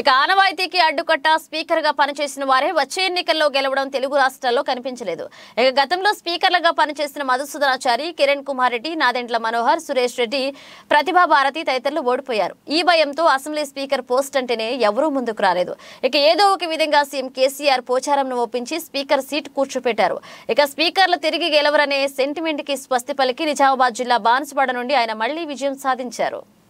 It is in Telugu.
ఇక ఆనవాయితీకి అడ్డుకట్ట స్పీకర్ గా పనిచేసిన వారే వచ్చే ఎన్నికల్లో గెలవడం తెలుగు రాష్ట్రాల్లో కనిపించలేదు ఇక గతంలో స్పీకర్లుగా పనిచేసిన మధుసూదనాచారి కిరణ్ కుమార్ రెడ్డి నాదెంట్ల మనోహర్ సురేష్ రెడ్డి ప్రతిభా భారతి తదితరులు ఓడిపోయారు ఈ భయంతో అసెంబ్లీ స్పీకర్ పోస్ట్ అంటేనే ఎవరూ ముందుకు రాలేదు ఇక ఏదో ఒక విధంగా సీఎం కేసీఆర్ పోచారంను ఒప్పించి స్పీకర్ సీట్ కూర్చోపెట్టారు ఇక స్పీకర్లు తిరిగి గెలవరనే సెంటిమెంట్ కి స్వస్తి పలికి నిజామాబాద్ జిల్లా బాన్సుపాడ నుండి ఆయన మళ్లీ విజయం సాధించారు